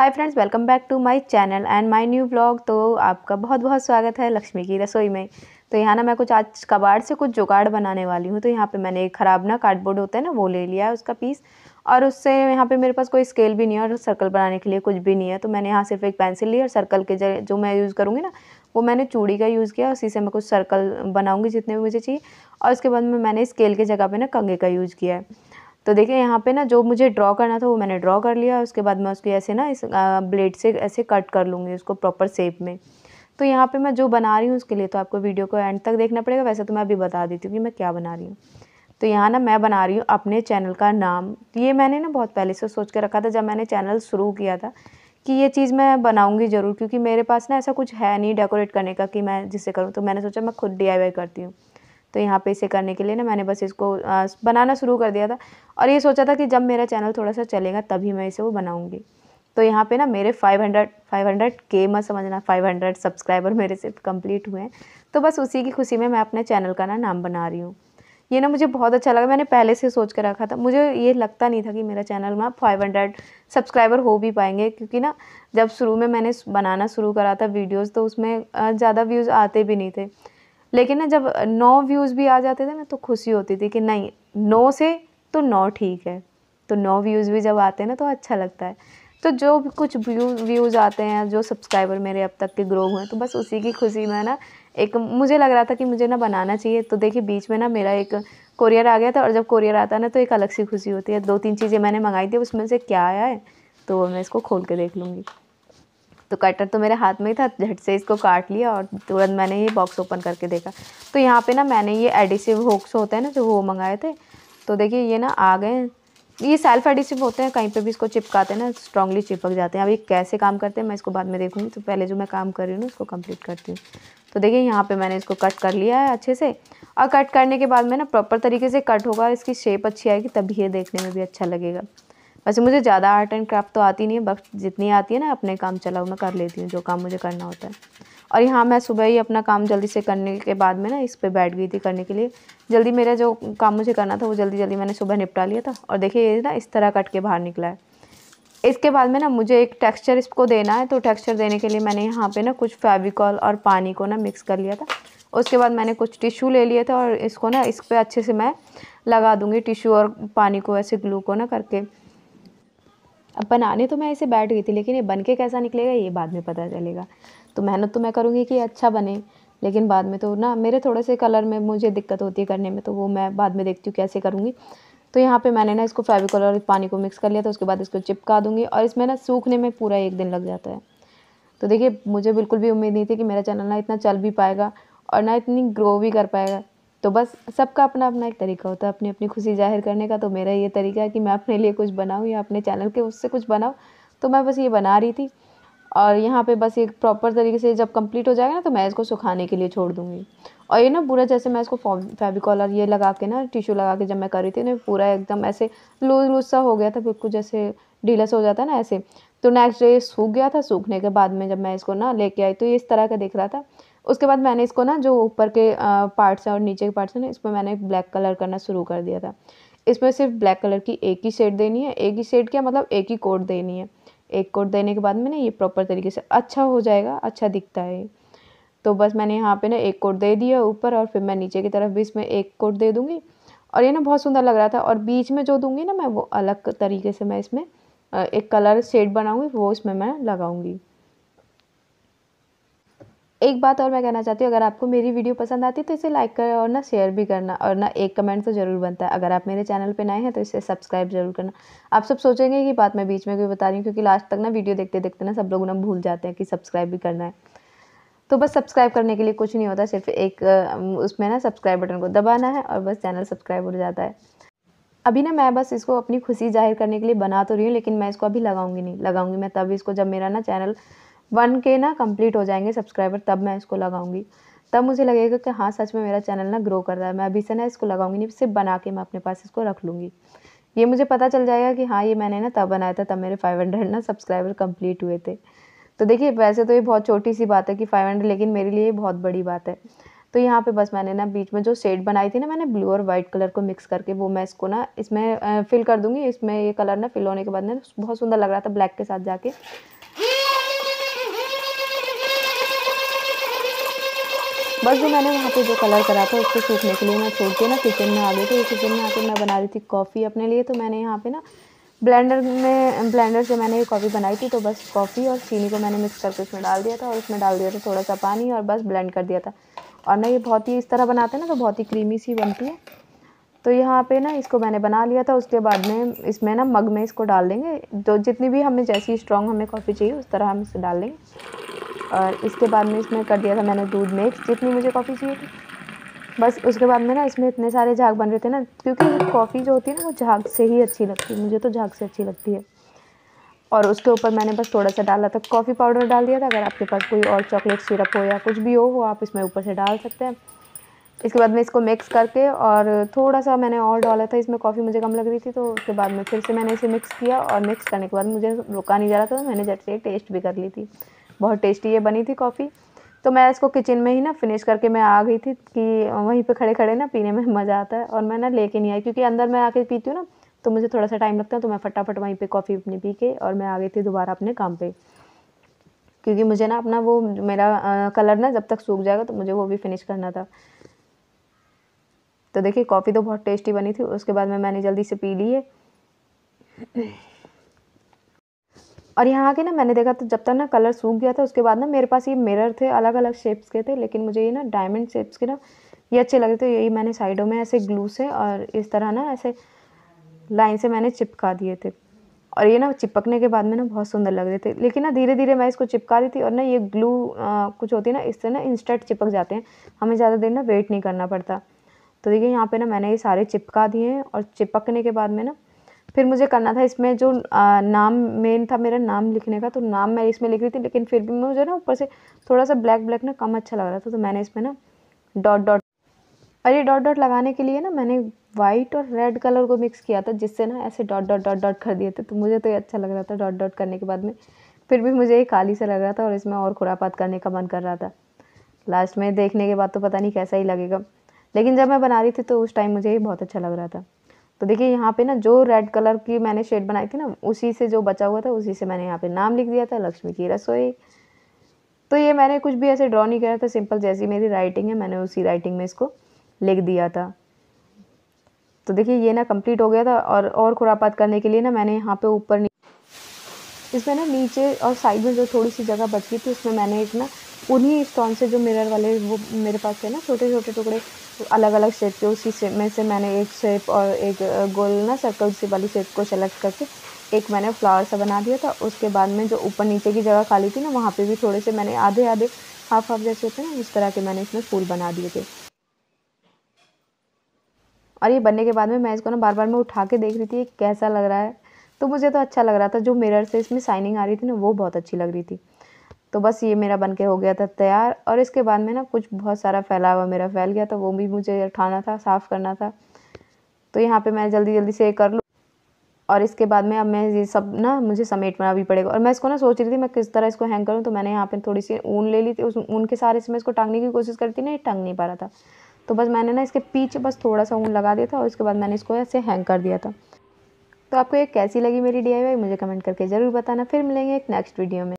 hi friends welcome back to my channel and my new blog तो आपका बहुत बहुत स्वागत है लक्ष्मी की रसोई में तो यहाँ ना मैं कुछ आज कबाड़ से कुछ जुगाड़ बनाने वाली हूँ तो यहाँ पे मैंने एक ख़राब ना कार्डबोर्ड होता है ना वो ले लिया है उसका पीस और उससे यहाँ पे मेरे पास कोई स्केल भी नहीं है और सर्कल बनाने के लिए कुछ भी नहीं है तो मैंने यहाँ सिर्फ एक पेंसिल ली और सर्कल के जो मैं यूज़ करूँगी ना वो मैंने चूड़ी का यूज़ किया उसी से मैं कुछ सर्कल बनाऊँगी जितने भी मुझे चाहिए और उसके बाद में मैंने स्केल के जगह पर ना कंगे का यूज़ किया है तो देखिए यहाँ पे ना जो मुझे ड्रॉ करना था वो मैंने ड्रॉ कर लिया उसके बाद मैं उसकी ऐसे ना इस ब्लेड से ऐसे कट कर लूँगी उसको प्रॉपर शेप में तो यहाँ पे मैं जो बना रही हूँ उसके लिए तो आपको वीडियो को एंड तक देखना पड़ेगा वैसे तो मैं अभी बता देती हूँ कि मैं क्या बना रही हूँ तो यहाँ ना मैं बना रही हूँ अपने चैनल का नाम ये मैंने ना बहुत पहले से सोच कर रखा था जब मैंने चैनल शुरू किया था कि ये चीज़ मैं बनाऊँगी ज़रूर क्योंकि मेरे पास ना ऐसा कुछ है नहीं डेकोरेट करने का कि मैं जिससे करूँ तो मैंने सोचा मैं खुद डी करती हूँ तो यहाँ पे इसे करने के लिए ना मैंने बस इसको बनाना शुरू कर दिया था और ये सोचा था कि जब मेरा चैनल थोड़ा सा चलेगा तभी मैं इसे वो बनाऊँगी तो यहाँ पे ना मेरे 500 500 के मत समझना 500 सब्सक्राइबर मेरे सिर्फ कंप्लीट हुए हैं तो बस उसी की खुशी में मैं अपने चैनल का ना नाम बना रही हूँ ये ना मुझे बहुत अच्छा लगा मैंने पहले से सोच कर रखा था मुझे ये लगता नहीं था कि मेरा चैनल ना 500 सब्सक्राइबर हो भी पाएंगे क्योंकि ना जब शुरू में मैंने बनाना शुरू करा था वीडियोज़ तो उसमें ज़्यादा व्यूज़ आते भी नहीं थे लेकिन ना जब नौ व्यूज़ भी आ जाते थे ना तो खुशी होती थी कि नहीं नौ से तो नौ ठीक है तो नौ व्यूज़ भी जब आते हैं ना तो अच्छा लगता है तो जो भी कुछ व्यू व्यूज़ आते हैं जो सब्सक्राइबर मेरे अब तक के ग्रो हुए हैं तो बस उसी की खुशी में ना एक मुझे लग रहा था कि मुझे ना बनाना चाहिए तो देखिए बीच में ना मेरा एक कोरियर आ गया था और जब कोरियर आता है ना तो एक अलग सी खुशी होती है दो तीन चीज़ें मैंने मंगाई थी उसमें से क्या आया है तो मैं इसको खोल के देख लूँगी तो कटर तो मेरे हाथ में ही था झट से इसको काट लिया और तुरंत मैंने ये बॉक्स ओपन करके देखा तो यहाँ पे ना मैंने ये एडिसिव होक्स होते हैं ना जो वो मंगाए थे तो देखिए ये ना आ गए ये सेल्फ एडिसिव होते हैं कहीं पे भी इसको चिपकाते हैं ना स्ट्रांगली चिपक जाते हैं अब ये कैसे काम करते हैं मैं इसको बाद में देखूँगी तो पहले जो मैं काम कर रही हूँ ना उसको कम्प्लीट करती हूँ तो देखिए यहाँ पर मैंने इसको कट कर लिया है अच्छे से और कट करने के बाद में ना प्रॉपर तरीके से कट होगा इसकी शेप अच्छी आएगी तभी ये देखने में भी अच्छा लगेगा वैसे मुझे ज़्यादा आर्ट एंड क्राफ्ट तो आती नहीं है बस जितनी आती है ना अपने काम चलाओ मैं कर लेती हूँ जो काम मुझे करना होता है और यहाँ मैं सुबह ही अपना काम जल्दी से करने के बाद में ना इस पर बैठ गई थी करने के लिए जल्दी मेरा जो काम मुझे करना था वो जल्दी जल्दी मैंने सुबह निपटा लिया था और देखिए ये ना इस तरह कट के बाहर निकला है इसके बाद में ना मुझे एक टेक्स्चर इसको देना है तो टेक्स्चर देने के लिए मैंने यहाँ पर ना कुछ फेविकॉल और पानी को ना मिक्स कर लिया था उसके बाद मैंने कुछ टिश्यू ले लिए थे और इसको ना इस पर अच्छे से मैं लगा दूँगी टिश्यू और पानी को ऐसे ग्लू को ना करके अब बनाने तो मैं ऐसे बैठ गई थी लेकिन ये बन के कैसा निकलेगा ये बाद में पता चलेगा तो मेहनत तो मैं करूँगी कि अच्छा बने लेकिन बाद में तो ना मेरे थोड़े से कलर में मुझे दिक्कत होती है करने में तो वो मैं बाद में देखती हूँ कैसे करूँगी तो यहाँ पे मैंने ना इसको फेविकोल और पानी को मिक्स कर लिया था उसके बाद इसको चिपका दूँगी और इसमें ना सूखने में पूरा एक दिन लग जाता है तो देखिए मुझे बिल्कुल भी उम्मीद नहीं थी कि मेरा चैनल ना इतना चल भी पाएगा और ना इतनी ग्रो भी कर पाएगा तो बस सबका अपना अपना एक तरीका होता है अपनी अपनी खुशी जाहिर करने का तो मेरा ये तरीका है कि मैं अपने लिए कुछ बनाऊँ या अपने चैनल के उससे कुछ बनाऊँ तो मैं बस ये बना रही थी और यहाँ पे बस एक प्रॉपर तरीके से जब कंप्लीट हो जाएगा ना तो मैं इसको सुखाने के लिए छोड़ दूँगी और ये ना पूरा जैसे मैं इसको फेविकॉल और ये लगा के ना टिश्यू लगा के जब मैं कर रही थी ना पूरा एकदम ऐसे लूज लूज सा हो गया था बिल्कुल जैसे ढीलस हो जाता है ना ऐसे तो नेक्स्ट डे सूख गया था सूखने के बाद में जब मैं इसको ना लेके आई तो ये इस तरह का दिख रहा था उसके बाद मैंने इसको ना जो ऊपर के पार्ट्स हैं और नीचे के पार्ट्स हैं ना इसमें मैंने ब्लैक कलर करना शुरू कर दिया था इसमें सिर्फ ब्लैक कलर की एक ही शेड देनी है एक ही शेड क्या मतलब एक ही कोट देनी है एक कोट देने के बाद में ना ये प्रॉपर तरीके से अच्छा हो जाएगा अच्छा दिखता है तो बस मैंने यहाँ पे ना एक कोट दे दिया ऊपर और फिर मैं नीचे की तरफ भी इसमें एक कोट दे दूँगी और ये ना बहुत सुंदर लग रहा था और बीच में जो दूँगी ना मैं वो अलग तरीके से मैं इसमें एक कलर शेड बनाऊँगी वो इसमें मैं लगाऊँगी एक बात और मैं कहना चाहती हूँ अगर आपको मेरी वीडियो पसंद आती है तो इसे लाइक करें और ना शेयर भी करना और ना एक कमेंट तो ज़रूर बनता है अगर आप मेरे चैनल पर नए हैं तो इसे सब्सक्राइब जरूर करना आप सब सोचेंगे कि बात मैं बीच में कोई बता रही हूँ क्योंकि लास्ट तक ना वीडियो देखते देखते ना सब लोग ना भूल जाते हैं कि सब्सक्राइब भी करना है तो बस सब्सक्राइब करने के लिए कुछ नहीं होता सिर्फ एक उसमें ना सब्सक्राइब बटन को दबाना है और बस चैनल सब्सक्राइब हो जाता है अभी ना मैं बस इसको अपनी खुशी जाहिर करने के लिए बना तो रही हूँ लेकिन मैं इसको अभी लगाऊंगी नहीं लगाऊंगी मैं तब इसको जब मेरा ना चैनल वन के ना कंप्लीट हो जाएंगे सब्सक्राइबर तब मैं इसको लगाऊंगी तब मुझे लगेगा कि हाँ सच में मेरा चैनल ना ग्रो कर रहा है मैं अभी से ना इसको लगाऊंगी नहीं सिर्फ बना के मैं अपने पास इसको रख लूँगी ये मुझे पता चल जाएगा कि हाँ ये मैंने ना तब बनाया था तब मेरे फाइव हंड्रेड ना सब्सक्राइबर कंप्लीट हुए थे तो देखिए वैसे तो ये बहुत छोटी सी बात है कि फाइव हंड्रेड लेकिन मेरे लिए बहुत बड़ी बात है तो यहाँ पे बस मैंने ना बीच में जो शेड बनाई थी ना मैंने ब्लू और वाइट कलर को मिक्स करके वो मैं इसको ना इसमें फिल कर दूँगी इसमें ये कलर ना फिल होने के बाद ना बहुत सुंदर लग रहा था ब्लैक के साथ जाके बस जो मैंने वहाँ पे जो कलर करा था उसको सूखने के लिए मैं छोड़ के ना किचन में आ गई थी किचन में आके मैं बना रही थी कॉफ़ी अपने लिए तो मैंने यहाँ पे ना ब्लेंडर में ब्लेंडर से मैंने ये कॉफ़ी बनाई थी तो बस कॉफ़ी और चीनी को मैंने मिक्स करके उसमें डाल दिया था और उसमें डाल दिया था थोड़ा सा पानी और बस ब्लेंड कर दिया था और ना ये बहुत ही इस तरह बनाते हैं ना तो बहुत ही क्रीमी सी बनती है तो यहाँ पे ना इसको मैंने बना लिया था उसके बाद में इसमें ना मग में इसको डाल देंगे जो तो जितनी भी हमें जैसी स्ट्रॉन्ग हमें कॉफ़ी चाहिए उस तरह हम इसे डाल देंगे और इसके बाद में इसमें कर दिया था मैंने दूध मिक्स जितनी मुझे कॉफ़ी चाहिए थी बस उसके बाद में ना इसमें इतने सारे झाग बन रहे थे ना क्योंकि कॉफ़ी जो होती है ना वो झाग से ही अच्छी लगती है मुझे तो झाग से अच्छी लगती है और उसके ऊपर मैंने बस थोड़ा सा डाला था कॉफ़ी पाउडर डाल दिया था अगर आपके पास कोई और चॉकलेट सिरप हो या कुछ भी हो वो आप इसमें ऊपर से डाल सकते हैं इसके बाद में इसको मिक्स करके और थोड़ा सा मैंने और डाला था इसमें कॉफ़ी मुझे कम लग रही थी तो उसके बाद में फिर से मैंने इसे मिक्स किया और मिक्स करने के बाद मुझे रुका नहीं जा रहा था तो मैंने जट से टेस्ट भी कर ली थी बहुत टेस्टी ये बनी थी कॉफ़ी तो मैं इसको किचन में ही ना फिनिश करके मैं आ गई थी कि वहीं पे खड़े खड़े ना पीने में मज़ा आता है और मैं ना लेके नहीं आई क्योंकि अंदर मैं आके पीती हूँ ना तो मुझे थोड़ा सा टाइम लगता है तो मैं फटाफट वहीं पर कॉफ़ी अपनी पी के और मैं आ गई थी दोबारा अपने काम पर क्योंकि मुझे ना अपना वो मेरा कलर ना जब तक सूख जाएगा तो मुझे वो भी फिनिश करना था तो देखिए कॉफ़ी तो बहुत टेस्टी बनी थी उसके बाद में मैंने जल्दी से पी ली है और यहाँ आके ना मैंने देखा तो जब तक ना कलर सूख गया था उसके बाद ना मेरे पास ये मिरर थे अलग अलग शेप्स के थे लेकिन मुझे ये ना डायमंड शेप्स के ना ये अच्छे लगे थे यही मैंने साइडों में ऐसे ग्लू से और इस तरह ना ऐसे लाइन से मैंने चिपका दिए थे और ये ना चिपकने के बाद में ना बहुत सुंदर लग रहे थे लेकिन ना धीरे धीरे मैं इसको चिपका रही थी और ना ये ग्लू आ, कुछ होती है ना इससे ना इंस्टेंट चिपक जाते हैं हमें ज़्यादा देर ना वेट नहीं करना पड़ता तो देखिए यहाँ पे ना मैंने ये सारे चिपका दिए हैं और चिपकने के बाद में ना फिर मुझे करना था इसमें जो नाम मेन था मेरा नाम लिखने का तो नाम मैं इसमें लिख रही थी लेकिन फिर भी मुझे ना ऊपर से थोड़ा सा ब्लैक ब्लैक ना कम अच्छा लग रहा था तो मैंने इसमें ना डॉट डॉट और ये डॉट डॉट लगाने के लिए ना मैंने वाइट और रेड कलर को मिक्स किया था जिससे ना ऐसे डॉट डॉट डॉट डॉट कर दिए थे तो मुझे तो ये अच्छा लग रहा था डॉट डॉट करने के बाद में फिर भी मुझे ये काली सा लग रहा था और इसमें और खुरापात करने का मन कर रहा था लास्ट में देखने के बाद तो पता नहीं कैसा ही लगेगा लेकिन जब मैं बना रही थी तो उस टाइम मुझे ये बहुत अच्छा लग रहा था तो देखिए यहाँ पे ना जो रेड कलर की मैंने शेड बनाई थी ना उसी से जो बचा हुआ था उसी से मैंने यहाँ पे नाम लिख दिया था लक्ष्मी की रसोई तो ये मैंने कुछ भी ऐसे ड्रॉ नहीं करा था सिंपल जैसी मेरी राइटिंग है मैंने उसी राइटिंग में इसको लिख दिया था तो देखिए ये ना कंप्लीट हो गया था और और खुरापात करने के लिए ना मैंने यहाँ पे ऊपर इसमें ना नीचे और साइड में जो थोड़ी सी जगह बच गई थी उसमें मैंने एक ना उन्हीं स्टोन से जो मिरर वाले वो मेरे पास थे ना छोटे छोटे टुकड़े अलग अलग शेप के उसी शेप में से मैंने एक शेप और एक गोल ना सर्कल से वाली शेप को सेलेक्ट करके एक मैंने फ्लावर सा बना दिया था उसके बाद में जो ऊपर नीचे की जगह खाली थी ना वहाँ पे भी थोड़े से मैंने आधे आधे हाफ हाफ जैसे होते हैं ना उस तरह के मैंने इसमें फूल बना दिए थे और ये बनने के बाद में मैं इसको ना बार बार मैं उठा के देख रही थी कैसा लग रहा है तो मुझे तो अच्छा लग रहा था जो मिरर से इसमें शाइनिंग आ रही थी ना वो बहुत अच्छी लग रही थी तो बस ये मेरा बन के हो गया था तैयार और इसके बाद में ना कुछ बहुत सारा फैला हुआ मेरा फैल गया तो वो भी मुझे उठाना था साफ़ करना था तो यहाँ पे मैं जल्दी जल्दी से कर लूँ और इसके बाद में अब मैं ये सब ना मुझे समेटना भी पड़ेगा और मैं इसको ना सोच रही थी मैं किस तरह इसको हैंग करूँ तो मैंने यहाँ पर थोड़ी सी ऊन ले ली थी उस ऊन के सारे से मैं इसको टांगने की कोशिश करती ना ये टांग नहीं पा रहा था तो बस मैंने ना इसके पीछे बस थोड़ा सा ऊन लगा दिया था और उसके बाद मैंने इसको ऐसे हैंग कर दिया था तो आपको ये कैसी लगी मेरी डी मुझे कमेंट करके ज़रूर बताना फिर मिलेंगे एक नेक्स्ट वीडियो में